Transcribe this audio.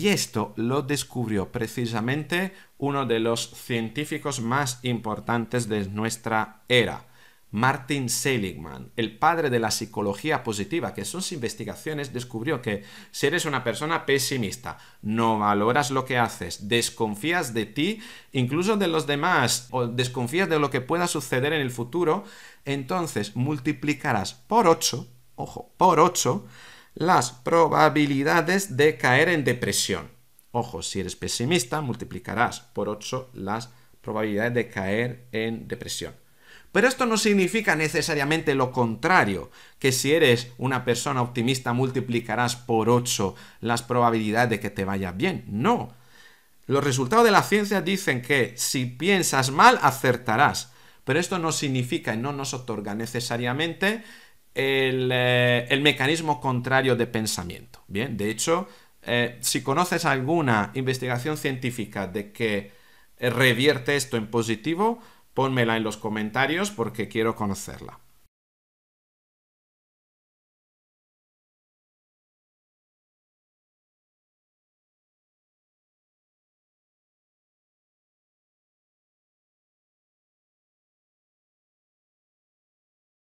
Y esto lo descubrió precisamente uno de los científicos más importantes de nuestra era, Martin Seligman, el padre de la psicología positiva, que sus investigaciones descubrió que si eres una persona pesimista, no valoras lo que haces, desconfías de ti, incluso de los demás, o desconfías de lo que pueda suceder en el futuro, entonces multiplicarás por 8, ojo, por 8 las probabilidades de caer en depresión. Ojo, si eres pesimista, multiplicarás por 8 las probabilidades de caer en depresión. Pero esto no significa necesariamente lo contrario, que si eres una persona optimista multiplicarás por 8 las probabilidades de que te vaya bien. No. Los resultados de la ciencia dicen que si piensas mal, acertarás. Pero esto no significa y no nos otorga necesariamente el, eh, eh, el mecanismo contrario de pensamiento. Bien, de hecho, eh, si conoces alguna investigación científica de que eh, revierte esto en positivo, pónmela en los comentarios porque quiero conocerla.